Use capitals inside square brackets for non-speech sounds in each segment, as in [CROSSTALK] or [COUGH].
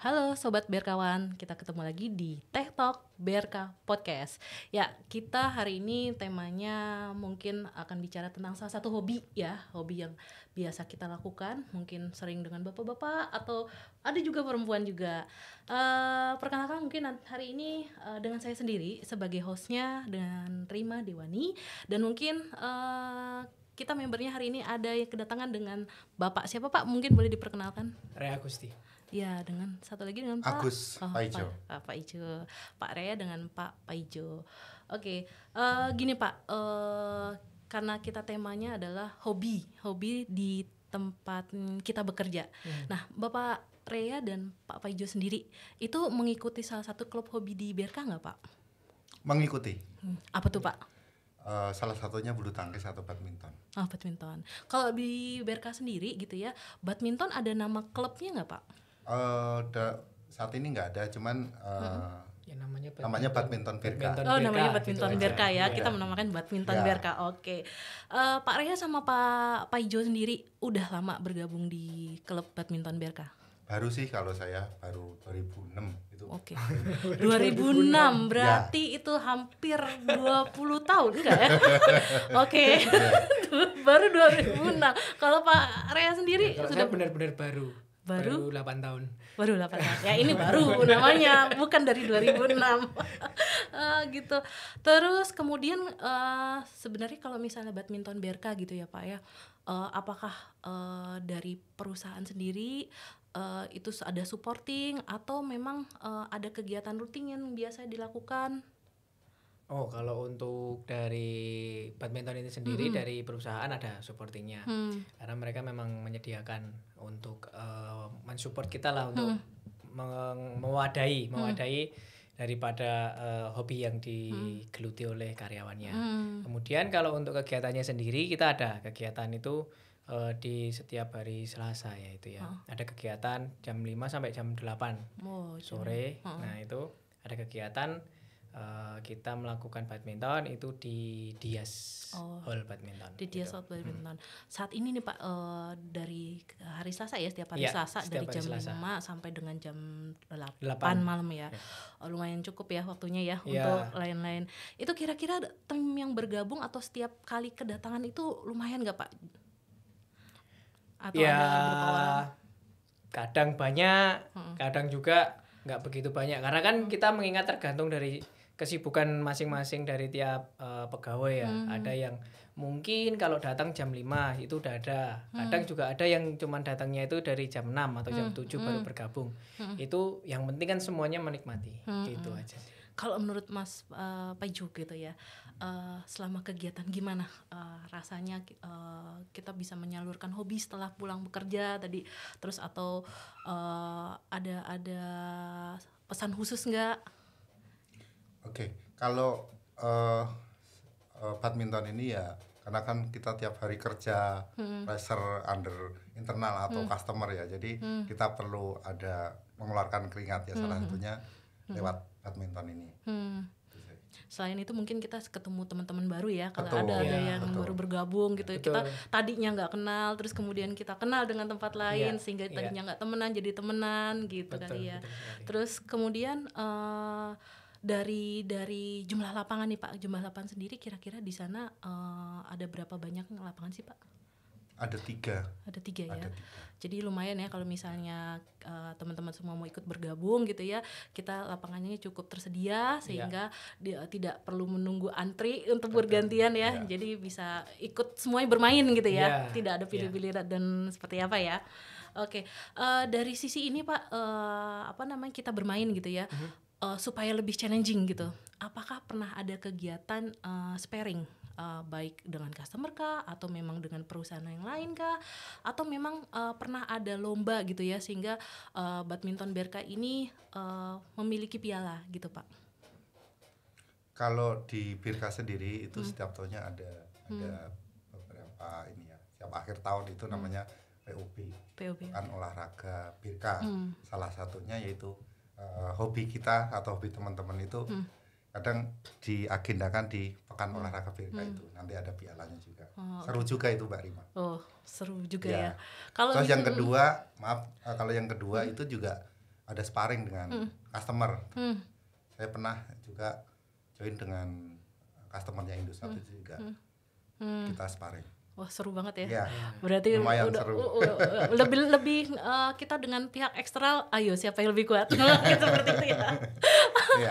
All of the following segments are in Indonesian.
Halo Sobat Berkawan, kita ketemu lagi di Teh Talk Berka Podcast Ya, kita hari ini temanya mungkin akan bicara tentang salah satu hobi ya Hobi yang biasa kita lakukan, mungkin sering dengan bapak-bapak atau ada juga perempuan juga uh, Perkenalkan mungkin hari ini uh, dengan saya sendiri sebagai hostnya dengan Rima Dewani Dan mungkin uh, kita membernya hari ini ada yang kedatangan dengan Bapak siapa Pak? Mungkin boleh diperkenalkan. Rea Gusti. Iya dengan satu lagi dengan Pak oh, ah, Pak Ijo. Pak, Pak Ijo, Pak Rea dengan Pak Pak Ijo. Oke, okay. uh, eh, gini Pak, uh, karena kita temanya adalah hobi, hobi di tempat kita bekerja. Hmm. Nah, Bapak Rea dan Pak Ijo sendiri itu mengikuti salah satu klub hobi di BRK nggak Pak? Mengikuti. Hmm. Apa tuh Pak? Uh, salah satunya bulu tangkis atau badminton. Oh badminton. Kalau di BRK sendiri gitu ya, badminton ada nama klubnya nggak Pak? Uh, saat ini nggak ada, cuman uh, hmm. ya, namanya badminton, namanya badminton Birka. oh, namanya badminton gitu Birka ya. Iya. Kita menamakan badminton ya. Birka. Oke. Okay. Uh, eh, Pak Reha sama Pak Pak Ijo sendiri udah lama bergabung di klub badminton Berka. baru sih kalau saya baru 2006 itu. Oke. Okay. [LAUGHS] Iya. 2006 berarti ya. itu hampir 20 tahun enggak ya? [LAUGHS] Oke. Okay. Iya. [LAUGHS] baru 2006. Kalau Pak Rea sendiri ya, sudah benar-benar baru baru, baru 8 tahun. Baru 8 tahun. Ya ini [LAUGHS] baru namanya, bukan dari 2006. uh, [LAUGHS] ah, gitu. Terus kemudian uh, sebenarnya kalau misalnya badminton BRK gitu ya, Pak ya. Uh, apakah uh, dari perusahaan sendiri uh, itu ada supporting atau memang uh, ada kegiatan rutin yang biasa dilakukan? Oh, kalau untuk dari badminton ini sendiri mm -hmm. dari perusahaan ada supportingnya, mm. karena mereka memang menyediakan untuk uh, mensupport kita lah untuk hmm. mewadahi mewadahi hmm. daripada uh, hobi yang digeluti hmm. oleh karyawannya. Hmm. Kemudian kalau untuk kegiatannya sendiri kita ada kegiatan itu uh, di setiap hari Selasa ya itu ya. Oh. Ada kegiatan jam 5 sampai jam 8 oh, sore. Oh. Nah, itu ada kegiatan uh, kita melakukan badminton itu di Dias oh, Hall Badminton. Di Dias gitu. Hall hmm. Badminton. Hmm. Saat ini nih Pak uh, dari hari Selasa ya setiap hari ya, Selasa setiap dari hari jam Selasa. 5 sampai dengan jam 8, 8. malam ya. ya. lumayan cukup ya waktunya ya, ya. untuk lain-lain. Itu kira-kira tim yang bergabung atau setiap kali kedatangan itu lumayan nggak Pak? Atau ya, kadang banyak, hmm. kadang juga nggak begitu banyak karena kan kita mengingat tergantung dari kesibukan masing-masing dari tiap uh, pegawai ya. Hmm. Ada yang mungkin kalau datang jam 5 itu udah ada. Hmm. Kadang juga ada yang cuman datangnya itu dari jam 6 atau jam hmm. 7 baru hmm. bergabung. Hmm. Itu yang penting kan semuanya menikmati. Hmm. Gitu hmm. aja. Kalau menurut Mas uh, eh, Paju gitu ya, uh, selama kegiatan gimana uh, rasanya uh, kita bisa menyalurkan hobi setelah pulang bekerja tadi, terus atau uh, ada ada pesan khusus nggak Oke, kalau uh, uh, badminton ini ya karena kan kita tiap hari kerja hmm. pressure under internal atau hmm. customer ya jadi hmm. kita perlu ada mengeluarkan keringat ya salah hmm. satunya hmm. lewat badminton ini hmm. selain itu mungkin kita ketemu teman-teman baru ya kalau ada ada ya, yang betul. baru bergabung gitu ya, betul. kita tadinya nggak kenal terus kemudian kita kenal dengan tempat iya, lain ya, sehingga iya. tadinya nggak ya. temenan jadi temenan gitu kan, betul, kali ya betul, betul. terus kemudian uh, dari dari jumlah lapangan nih Pak, jumlah lapangan sendiri kira-kira di sana uh, ada berapa banyak lapangan sih Pak? Ada tiga. Ada tiga ya. Ada tiga. Jadi lumayan ya kalau misalnya uh, teman-teman semua mau ikut bergabung gitu ya, kita lapangannya cukup tersedia sehingga ya. dia eh, tidak perlu menunggu antri untuk bergantian ya. ya. Jadi bisa ikut semuanya bermain gitu ya. ya. Tidak ada iya. pilih-pilih ya. dan seperti apa ya. Oke, okay. uh, dari sisi ini Pak, uh, apa namanya kita bermain gitu ya. Uh-huh uh, supaya lebih challenging gitu. Apakah pernah ada kegiatan uh, sparing uh, baik dengan customer kah atau memang dengan perusahaan yang lain kah atau memang uh, pernah ada lomba gitu ya sehingga uh, badminton berka ini uh, memiliki piala gitu, Pak? Kalau di Birka sendiri itu hmm. setiap tahunnya ada ada hmm. beberapa ini ya. Setiap akhir tahun itu hmm. namanya POB. POB. Kan olahraga Birka. Hmm. Salah satunya yaitu uh, hobi kita atau hobi teman-teman itu hmm. kadang diagendakan di pekan hmm. olahraga BMK hmm. itu nanti ada pialanya juga oh, seru juga itu Mbak Rima oh seru juga ya, ya. kalau terus itu, yang kedua maaf uh, kalau yang kedua hmm. itu juga ada sparring dengan hmm. customer hmm. saya pernah juga join dengan customernya Indosat hmm. itu juga Hmm. hmm. kita sparring Wah seru banget ya. ya Berarti lumayan udah, seru. Udah, udah, lebih lebih uh, kita dengan pihak eksternal, ayo siapa yang lebih kuat? [LAUGHS] Gitu, seperti itu ya. ya.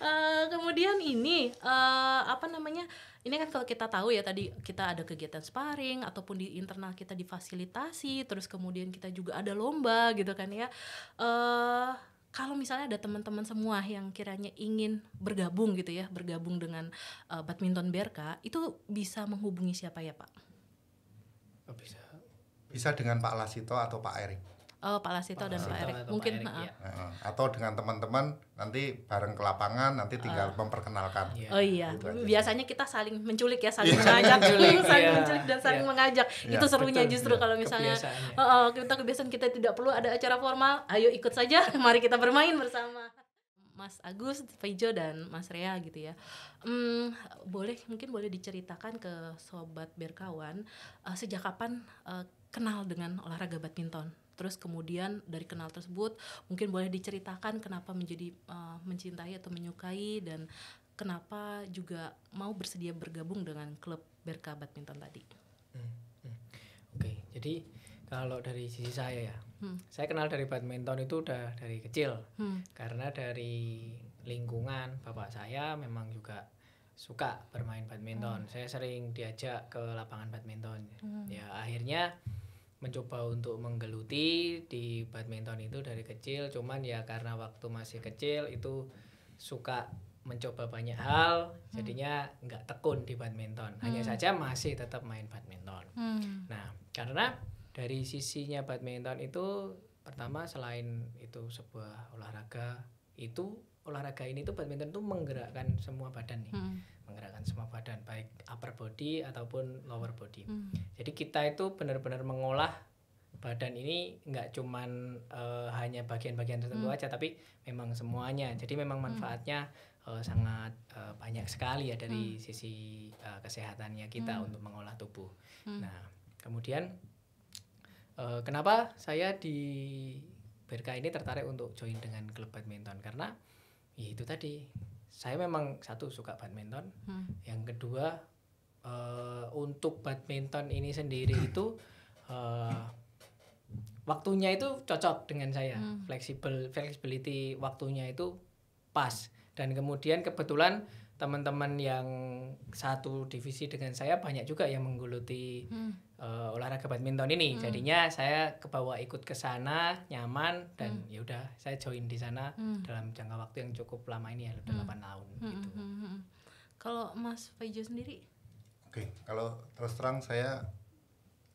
uh, [LAUGHS] kemudian ini uh, apa namanya? Ini kan kalau kita tahu ya tadi kita ada kegiatan sparring ataupun di internal kita difasilitasi, terus kemudian kita juga ada lomba gitu kan ya. Uh, kalau misalnya ada teman-teman semua yang kiranya ingin bergabung gitu ya, bergabung dengan uh, badminton BRK, itu bisa menghubungi siapa ya Pak? Bisa. Bisa dengan Pak Lasito atau Pak Erik. Oh, Pak Lasito dan Pak Erik. Mungkin Pak ya. atau dengan teman-teman nanti bareng ke lapangan nanti tinggal uh, memperkenalkan. Iya. iya. Oh iya, biasanya kita saling menculik ya, saling iya. mengajak, [LAUGHS] saling iya. menculik dan saling iya. mengajak. Iya. Itu serunya Betul. justru iya. kalau misalnya kebiasaan, uh, kita kebiasaan kita tidak perlu ada acara formal, ayo ikut saja, [LAUGHS] mari kita bermain bersama. Mas Agus, Fejo dan Mas Rea gitu ya. Hmm, boleh mungkin boleh diceritakan ke sobat berkawan uh, sejak kapan uh, kenal dengan olahraga badminton. Terus kemudian dari kenal tersebut mungkin boleh diceritakan kenapa menjadi uh, mencintai atau menyukai dan kenapa juga mau bersedia bergabung dengan klub Berka badminton tadi. Hmm, hmm. Oke, okay, jadi kalau dari sisi saya ya, hmm. saya kenal dari badminton itu udah dari kecil hmm. karena dari lingkungan bapak saya memang juga suka bermain badminton. Hmm. Saya sering diajak ke lapangan badminton. Hmm. Ya akhirnya mencoba untuk menggeluti di badminton itu dari kecil cuman ya karena waktu masih kecil itu suka mencoba banyak hal hmm. jadinya nggak tekun di badminton hanya hmm. saja masih tetap main badminton hmm. nah karena dari sisinya badminton itu pertama selain itu sebuah olahraga itu olahraga ini tuh badminton tuh menggerakkan semua badan nih hmm. menggerakkan semua badan baik upper body ataupun lower body hmm. jadi kita itu benar-benar mengolah badan ini nggak cuman uh, hanya bagian-bagian tertentu hmm. aja tapi memang semuanya jadi memang hmm. manfaatnya uh, sangat uh, banyak sekali ya dari hmm. sisi uh, kesehatannya kita hmm. untuk mengolah tubuh hmm. nah kemudian uh, kenapa saya di Berka ini tertarik untuk join dengan klub badminton karena ya itu tadi saya memang satu suka badminton hmm. yang kedua uh, untuk badminton ini sendiri itu uh, waktunya itu cocok dengan saya hmm. fleksibel flexibility waktunya itu pas dan kemudian kebetulan teman-teman yang satu divisi dengan saya banyak juga yang menggeluti hmm. uh, olahraga badminton ini. Hmm. Jadinya saya kebawa ikut ke sana, nyaman dan hmm. ya udah saya join di sana hmm. dalam jangka waktu yang cukup lama ini ya, udah hmm. tahun hmm. gitu. Hmm, hmm, hmm. Kalau Mas Faijo sendiri? Oke, okay. kalau terus terang saya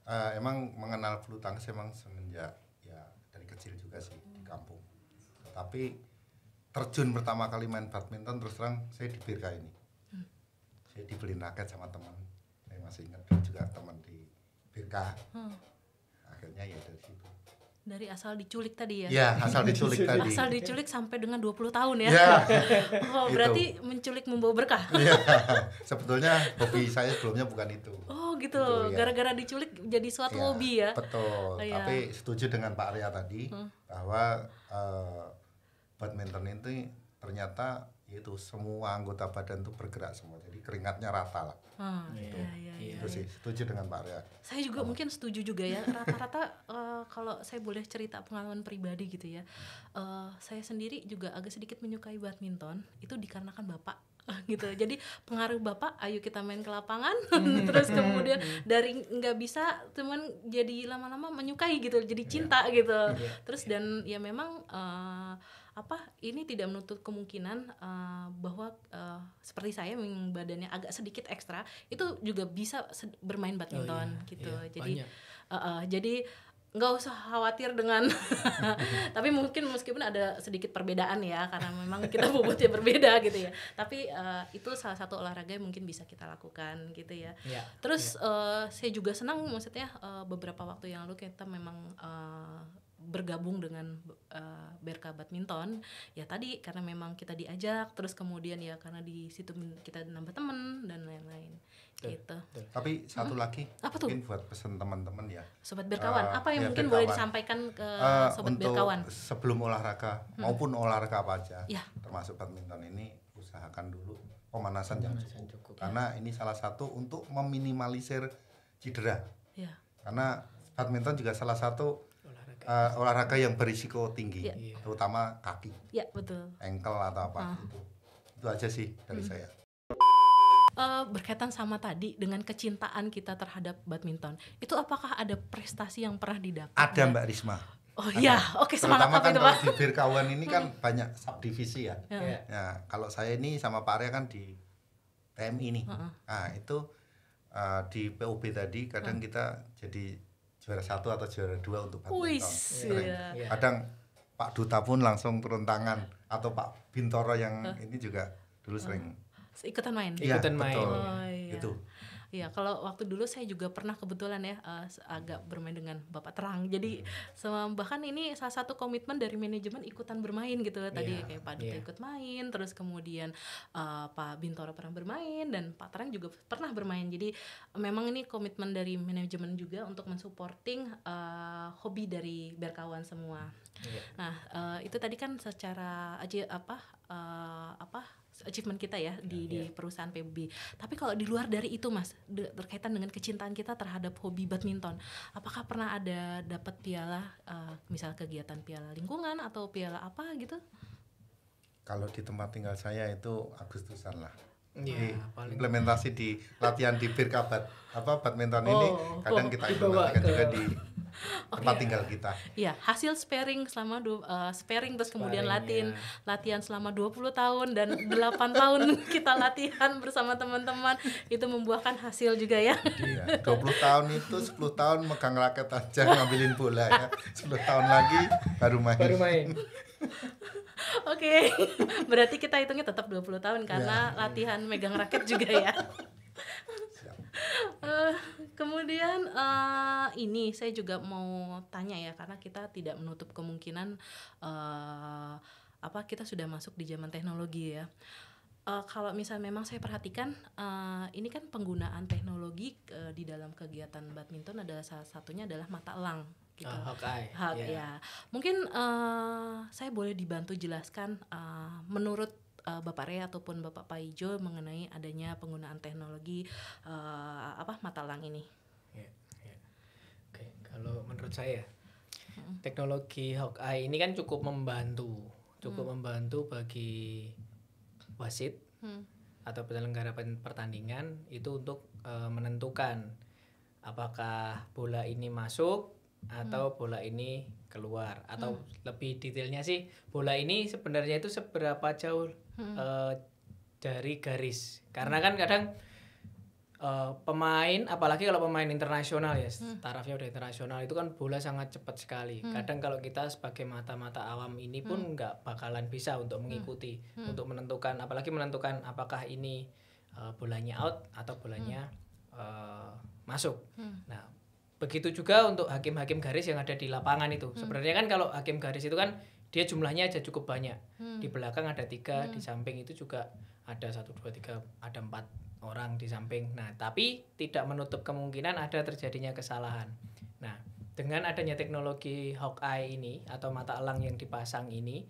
uh, emang mengenal bulu tangkis emang semenjak ya dari kecil juga sih hmm. di kampung. Tapi terjun pertama kali main badminton terus terang saya di Birka ini hmm. saya dibeli raket sama teman saya masih ingat juga teman di Birka hmm. akhirnya ya dari situ dari asal diculik tadi ya? Iya, asal diculik [LAUGHS] tadi. Asal diculik sampai dengan 20 tahun ya. ya [LAUGHS] oh, gitu. berarti menculik membawa berkah. [LAUGHS] Iya. Sebetulnya hobi saya sebelumnya bukan itu. Oh, gitu. Iya. Gara-gara ya. diculik jadi suatu ya, hobi ya. Betul. Oh, ya. Tapi setuju dengan Pak Arya tadi hmm. bahwa uh, badminton itu ternyata itu semua anggota badan tuh bergerak semua jadi keringatnya rata lah hmm, gitu. iya, iya, iya, sih iya. setuju dengan Pak Arya saya juga oh. mungkin setuju juga ya rata-rata uh, [LAUGHS] kalau saya boleh cerita pengalaman pribadi gitu ya uh, saya sendiri juga agak sedikit menyukai badminton itu dikarenakan bapak [LAUGHS] gitu jadi pengaruh bapak ayo kita main ke lapangan hmm. [LAUGHS] terus kemudian hmm. dari nggak bisa teman jadi lama-lama menyukai gitu jadi cinta yeah. gitu yeah. terus dan ya memang uh, apa ini tidak menutup kemungkinan uh, bahwa uh, seperti saya yang badannya agak sedikit ekstra itu juga bisa bermain badminton oh, iya, gitu. Iya, jadi uh, uh, jadi nggak usah khawatir dengan [LAUGHS] tapi mungkin meskipun ada sedikit perbedaan ya karena memang kita bobotnya berbeda gitu ya tapi uh, itu salah satu olahraga yang mungkin bisa kita lakukan gitu ya ya terus ya. Uh, saya juga senang maksudnya uh, beberapa waktu yang lalu kita memang uh, bergabung dengan uh, eh, Berka badminton ya tadi karena memang kita diajak terus kemudian ya karena di situ kita nambah temen dan lain-lain gitu tapi hmm? satu hmm? lagi apa tuh? mungkin buat pesan teman-teman ya sobat berkawan uh, apa yang ya, mungkin berkawan. boleh disampaikan ke uh, sobat untuk berkawan sebelum olahraga hmm. maupun olahraga apa aja ya. termasuk badminton ini usahakan dulu pemanasan, pemanasan yang cukup, cukup ya. karena ya. ini salah satu untuk meminimalisir cedera ya. karena badminton juga salah satu uh, olahraga yang berisiko tinggi, yeah. terutama kaki. engkel iya, yeah, betul. Ankle atau apa. uh. Itu. aja sih dari hmm. saya. Uh, berkaitan sama tadi dengan kecintaan kita terhadap badminton, itu apakah ada prestasi yang pernah didapat? Ada ya? Mbak Risma. Oh iya, oke okay, semangat Terutama kan itu, kalau di kawan ini kan hmm. banyak subdivisi ya. Yeah. Iya. Yeah. Nah, kalau saya ini sama Pak Arya kan di PMI ini. Uh -uh. Nah, itu uh, di POB tadi kadang uh. kita jadi juara satu atau juara dua untuk Pak badminton. Yeah. Iya. Iya. Kadang Pak Duta pun langsung turun tangan atau Pak Bintoro yang huh? ini juga dulu sering oh. ikutan main. Ya, ikutan main. Oh, iya. Itu. Iya, kalau waktu dulu saya juga pernah kebetulan ya uh, agak bermain dengan Bapak Terang. Jadi hmm. sama, bahkan ini salah satu komitmen dari manajemen ikutan bermain gitu loh tadi yeah, kayak Pak Duta yeah. ikut main, terus kemudian uh, Pak Bintoro pernah bermain dan Pak Terang juga pernah bermain. Jadi eh, memang ini komitmen dari manajemen juga untuk mensupporting uh, hobi dari berkawan semua. Yeah. Nah, uh, itu tadi kan secara aja apa uh, apa achievement kita ya di yeah. di perusahaan PBB Tapi kalau di luar dari itu Mas, de, berkaitan dengan kecintaan kita terhadap hobi badminton, apakah pernah ada dapat piala uh, misal kegiatan piala lingkungan atau piala apa gitu? Kalau di tempat tinggal saya itu Agustusan lah. Yeah, di implementasi di latihan di Birkabat apa badminton oh, ini oh, oh. kadang kita implementasikan juga di okay. tempat tinggal kita. Iya, hasil sparing selama du uh, sparing terus kemudian sparing, latin, iya. latihan selama 20 tahun dan 8 [LAUGHS] tahun kita latihan bersama teman-teman itu membuahkan hasil juga ya. Iya, 20 tahun itu 10 tahun megang raket aja ngambilin bola ya. 10 tahun lagi baru main. Baru main. Oke, okay. [LAUGHS] berarti kita hitungnya tetap 20 tahun karena ya, latihan megang raket juga ya. Eh, kemudian uh, ini saya juga mau tanya ya karena kita tidak menutup kemungkinan uh, apa kita sudah masuk di zaman teknologi ya. Uh, kalau misal memang saya perhatikan uh, ini kan penggunaan teknologi uh, di dalam kegiatan badminton adalah salah satunya adalah mata elang gitu. Oh, okay. yeah. ya. Mungkin uh, saya boleh dibantu jelaskan uh, menurut uh, Bapak Rey ataupun Bapak Paijo mengenai adanya penggunaan teknologi uh, apa lang ini. Yeah, yeah. Oke, kalau menurut saya hmm. teknologi Hawkeye ini kan cukup membantu, cukup hmm. membantu bagi wasit hmm. atau penyelenggara pertandingan itu untuk uh, menentukan apakah bola ini masuk mm. atau hmm. bola ini keluar atau hmm. lebih detailnya sih bola ini sebenarnya itu seberapa jauh hmm. uh, dari garis karena kan kadang uh, pemain apalagi kalau pemain internasional ya hmm. tarafnya udah internasional itu kan bola sangat cepat sekali hmm. kadang kalau kita sebagai mata-mata awam ini pun hmm. nggak hmm. bakalan bisa untuk hmm. mengikuti hmm. untuk menentukan apalagi menentukan apakah ini uh, bolanya out atau bolanya hmm. uh, masuk hmm. nah begitu juga untuk hakim-hakim garis yang ada di lapangan itu hmm. sebenarnya kan kalau hakim garis itu kan dia jumlahnya aja cukup banyak hmm. di belakang ada tiga hmm. di samping itu juga ada satu dua tiga ada empat orang di samping nah tapi tidak menutup kemungkinan ada terjadinya kesalahan nah dengan adanya teknologi Hawkeye ini atau mata elang yang dipasang ini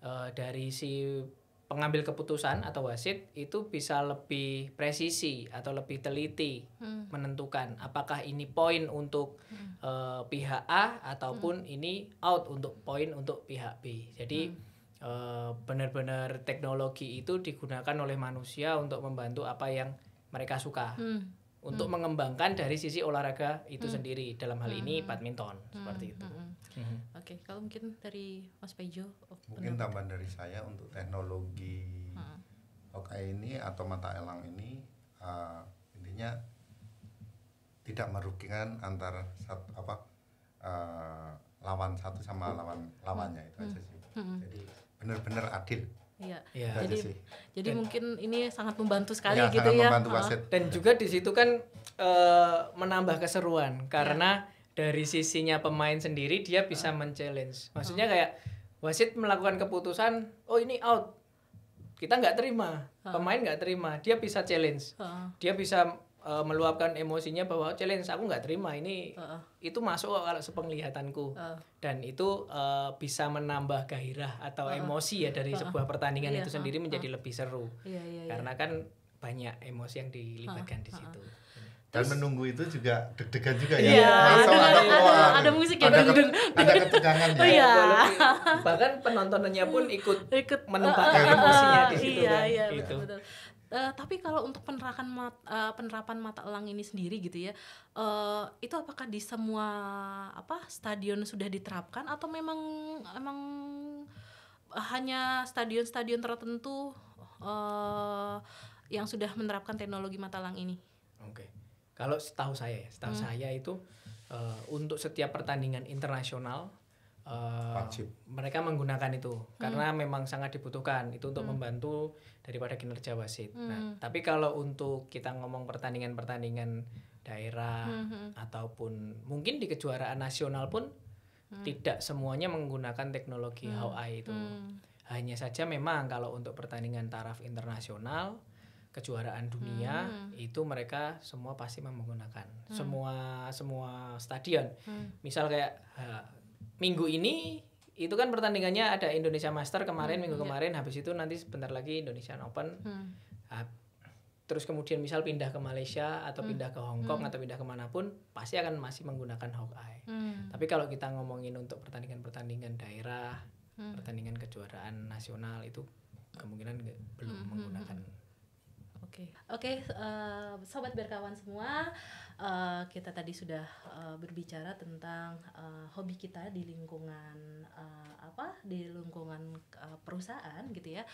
uh, dari si pengambil keputusan atau wasit itu bisa lebih presisi atau lebih teliti hmm. menentukan apakah ini poin untuk hmm. uh, pihak A ataupun hmm. ini out untuk poin untuk pihak B. Jadi hmm. uh, benar-benar teknologi itu digunakan oleh manusia untuk membantu apa yang mereka suka. Hmm. Untuk hmm. mengembangkan dari sisi olahraga itu hmm. sendiri dalam hal ini hmm. badminton hmm. seperti itu. Hmm hmm Oke, okay, kalau mungkin dari Mas Pejo. Mungkin tambahan dari saya untuk teknologi hmm. ini atau mata elang ini uh, intinya tidak merugikan antar satu apa uh, lawan satu sama lawan lawannya itu aja sih. Mm-hmm. Mm-hmm. Jadi benar-benar adil. Iya. Ya. Jadi sih. jadi dan, mungkin ini sangat membantu iya, sekali ya, gitu sangat ya. Membantu Dan juga di situ kan uh, menambah keseruan karena ya dari sisinya pemain sendiri dia bisa uh. Ah. men Maksudnya uh. kayak wasit melakukan keputusan, oh ini out. Kita nggak terima. Uh. Pemain nggak terima. Dia bisa challenge. Uh. Dia bisa uh, meluapkan emosinya bahwa challenge aku nggak terima ini uh itu masuk kalau sepenglihatanku uh. dan itu uh, bisa menambah gairah atau uh emosi ya dari uh sebuah pertandingan uh. itu sendiri uh -uh. menjadi lebih seru yeah, yeah, yeah. karena kan banyak emosi yang dilibatkan uh di situ. -uh dan menunggu itu juga deg-degan juga ya. Iya, ada, ada, ada, ada musik ya. Ada, ke, ada ketegangan ya. Oh, iya. Bahkan penontonnya pun ikut ikut menempatkan uh, eh, uh, eh, emosinya eh, di situ iya, kan. iya, gitu. betul. betul. Uh, tapi kalau untuk penerapan mat, uh, penerapan mata elang ini sendiri gitu ya, uh, itu apakah di semua apa stadion sudah diterapkan atau memang emang hanya stadion-stadion tertentu uh, yang sudah menerapkan teknologi mata elang ini? Oke. Okay kalau setahu saya, ya, setahu hmm. saya itu uh, untuk setiap pertandingan internasional uh, mereka menggunakan itu hmm. karena memang sangat dibutuhkan itu untuk hmm. membantu daripada kinerja wasit. Nah, hmm. Nah, tapi kalau untuk kita ngomong pertandingan-pertandingan daerah hmm, hmm. ataupun mungkin di kejuaraan nasional pun hmm. tidak semuanya menggunakan teknologi hmm. HOI itu. Hmm. Hanya saja memang kalau untuk pertandingan taraf internasional kejuaraan dunia hmm. itu mereka semua pasti menggunakan hmm. semua semua stadion. Hmm. Misal kayak uh, minggu ini itu kan pertandingannya ada Indonesia Master kemarin hmm, minggu iya. kemarin habis itu nanti sebentar lagi Indonesian Open. Hmm. Uh, terus kemudian misal pindah ke Malaysia atau hmm. pindah ke Hong Kong hmm. atau pindah kemanapun pasti akan masih menggunakan Hawkeye. Hmm. Tapi kalau kita ngomongin untuk pertandingan-pertandingan daerah, hmm. pertandingan kejuaraan nasional itu kemungkinan belum hmm. hmm menggunakan hmm. Oke, okay. oke, okay, uh, eh, sobat berkawan semua, uh, kita tadi sudah uh, berbicara tentang uh, hobi kita di lingkungan uh, apa, di lingkungan uh, perusahaan gitu ya,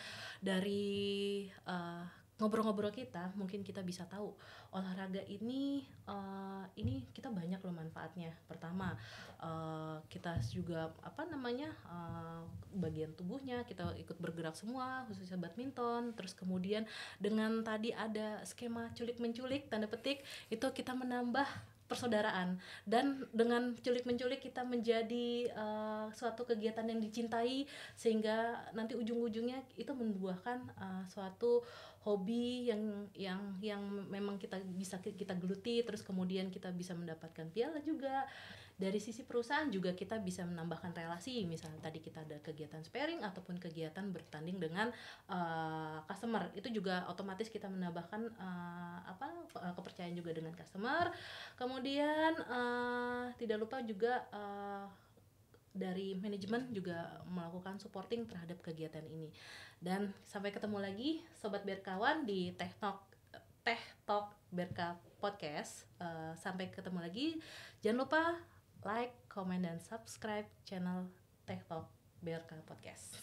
dari uh, ngobrol-ngobrol kita mungkin kita bisa tahu olahraga ini uh, ini kita banyak loh manfaatnya pertama uh, kita juga apa namanya uh, bagian tubuhnya kita ikut bergerak semua khususnya badminton terus kemudian dengan tadi ada skema culik menculik tanda petik itu kita menambah persaudaraan dan dengan culik menculik kita menjadi uh, suatu kegiatan yang dicintai sehingga nanti ujung-ujungnya itu membuahkan uh, suatu hobi yang yang yang memang kita bisa kita geluti terus kemudian kita bisa mendapatkan piala juga dari sisi perusahaan juga kita bisa menambahkan relasi misalnya tadi kita ada kegiatan sparing ataupun kegiatan bertanding dengan uh, customer itu juga otomatis kita menambahkan uh, apa eh, kepercayaan juga dengan customer kemudian uh, tidak lupa juga uh, dari manajemen juga melakukan supporting terhadap kegiatan ini. Dan sampai ketemu lagi sobat berkawan di Tech Talk Tech Talk Berka Podcast. Uh, sampai ketemu lagi. Jangan lupa like, comment dan subscribe channel Tech Talk Berka Podcast.